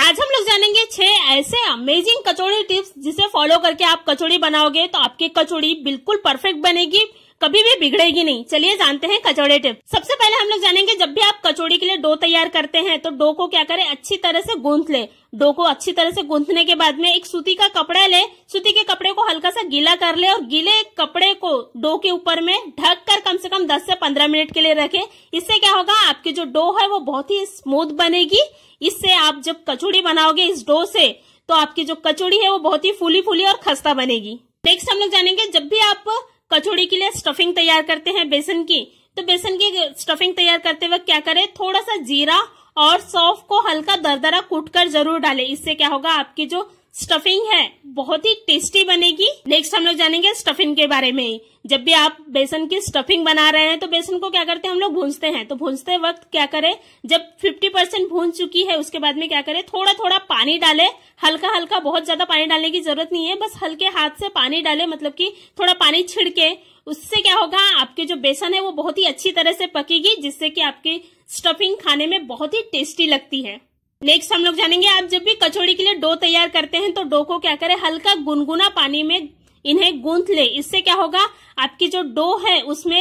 आज हम लोग जानेंगे छह ऐसे अमेजिंग कचौड़ी टिप्स जिसे फॉलो करके आप कचौड़ी बनाओगे तो आपकी कचौड़ी बिल्कुल परफेक्ट बनेगी कभी भी बिगड़ेगी नहीं चलिए जानते हैं कचौड़े टिप सबसे पहले हम लोग जानेंगे जब भी आप कचौड़ी के लिए डो तैयार करते हैं तो डो को क्या करें अच्छी तरह से गूंथ ले डो को अच्छी तरह से गूंथने के बाद में एक सूती का कपड़ा ले सूती के कपड़े को हल्का सा गीला कर ले और गीले कपड़े को डो के ऊपर में ढक कर कम से कम 10 से 15 मिनट के लिए रखें इससे क्या होगा आपकी जो डो है वो बहुत ही स्मूथ बनेगी इससे आप जब कचौड़ी बनाओगे इस डो से तो आपकी जो कचौड़ी है वो बहुत ही फूली फूली और खस्ता बनेगी नेक्स्ट हम लोग जानेंगे जब भी आप कचौड़ी के लिए स्टफिंग तैयार करते हैं बेसन की तो बेसन की स्टफिंग तैयार करते वक्त क्या करें थोड़ा सा जीरा और सौफ को हल्का दरदरा कूट कर जरूर डालें इससे क्या होगा आपकी जो स्टफिंग है बहुत ही टेस्टी बनेगी नेक्स्ट हम लोग जानेंगे स्टफिंग के बारे में जब भी आप बेसन की स्टफिंग बना रहे हैं तो बेसन को क्या करते हैं हम लोग भूनते हैं तो भूनते वक्त क्या करें जब 50 परसेंट भून चुकी है उसके बाद में क्या करें थोड़ा थोड़ा पानी डालें हल्का हल्का बहुत ज्यादा पानी डालने की जरूरत नहीं है बस हल्के हाथ से पानी डाले मतलब की थोड़ा पानी छिड़के उससे क्या होगा आपके जो बेसन है वो बहुत ही अच्छी तरह से पकेगी जिससे की आपकी स्टफिंग खाने में बहुत ही टेस्टी लगती है नेक्स्ट हम लोग जानेंगे आप जब भी कचौड़ी के लिए डो तैयार करते हैं तो डो को क्या करें हल्का गुनगुना पानी में इन्हें गूंथ ले इससे क्या होगा आपकी जो डो है उसमें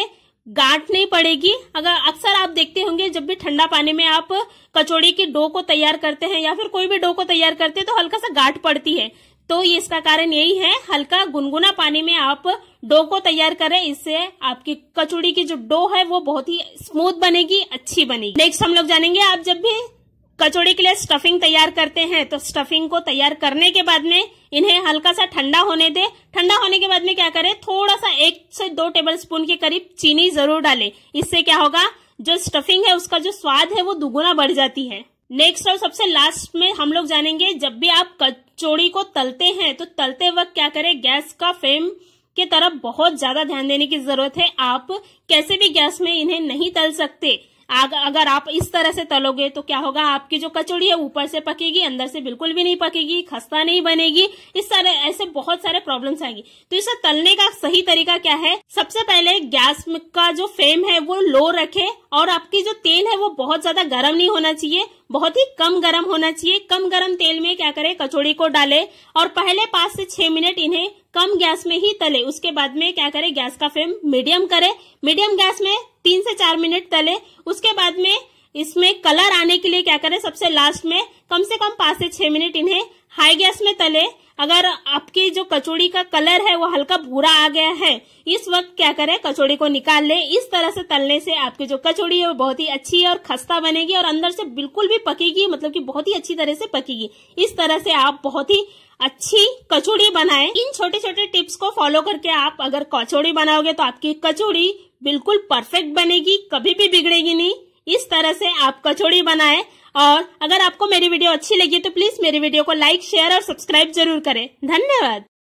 गांठ नहीं पड़ेगी अगर अक्सर आप देखते होंगे जब भी ठंडा पानी में आप कचौड़ी की डो को तैयार करते हैं या फिर कोई भी डो को तैयार करते हैं तो हल्का सा गांठ पड़ती है तो ये इसका कारण यही है हल्का गुनगुना पानी में आप डो को तैयार करें इससे आपकी कचौड़ी की जो डो है वो बहुत ही स्मूथ बनेगी अच्छी बनेगी नेक्स्ट हम लोग जानेंगे आप जब भी कचौड़ी के लिए स्टफिंग तैयार करते हैं तो स्टफिंग को तैयार करने के बाद में इन्हें हल्का सा ठंडा होने दे ठंडा होने के बाद में क्या करें थोड़ा सा एक से दो टेबल स्पून के करीब चीनी जरूर डालें इससे क्या होगा जो स्टफिंग है उसका जो स्वाद है वो दुगुना बढ़ जाती है नेक्स्ट और सबसे लास्ट में हम लोग जानेंगे जब भी आप कचौड़ी को तलते हैं तो तलते वक्त क्या करें गैस का फ्लेम की तरफ बहुत ज्यादा ध्यान देने की जरूरत है आप कैसे भी गैस में इन्हें नहीं तल सकते अगर आप इस तरह से तलोगे तो क्या होगा आपकी जो कचौड़ी है ऊपर से पकेगी अंदर से बिल्कुल भी नहीं पकेगी खस्ता नहीं बनेगी इस सारे ऐसे बहुत सारे प्रॉब्लम्स आएंगी तो इसे तलने का सही तरीका क्या है सबसे पहले गैस का जो फ्लेम है वो लो रखे और आपकी जो तेल है वो बहुत ज्यादा गर्म नहीं होना चाहिए बहुत ही कम गर्म होना चाहिए कम गर्म तेल में क्या करें कचौड़ी को डाले और पहले पांच से छह मिनट इन्हें कम गैस में ही तले उसके बाद में क्या करें गैस का फ्लेम मीडियम करें मीडियम गैस में तीन से चार मिनट तले उसके बाद में इसमें कलर आने के लिए क्या करें सबसे लास्ट में कम से कम पांच से छह मिनट इन्हें हाई गैस में तले अगर आपकी जो कचौड़ी का कलर है वो हल्का भूरा आ गया है इस वक्त क्या करें कचौड़ी को निकाल लें इस तरह से तलने से आपकी जो कचौड़ी है वो बहुत ही अच्छी है और खस्ता बनेगी और अंदर से बिल्कुल भी पकेगी मतलब कि बहुत ही अच्छी तरह से पकेगी इस तरह से आप बहुत ही अच्छी कचौड़ी बनाएं इन छोटे छोटे टिप्स को फॉलो करके आप अगर कचौड़ी बनाओगे तो आपकी कचौड़ी बिल्कुल परफेक्ट बनेगी कभी भी बिगड़ेगी नहीं इस तरह से आप कचौड़ी बनाएं और अगर आपको मेरी वीडियो अच्छी लगी तो प्लीज मेरी वीडियो को लाइक शेयर और सब्सक्राइब जरूर करें धन्यवाद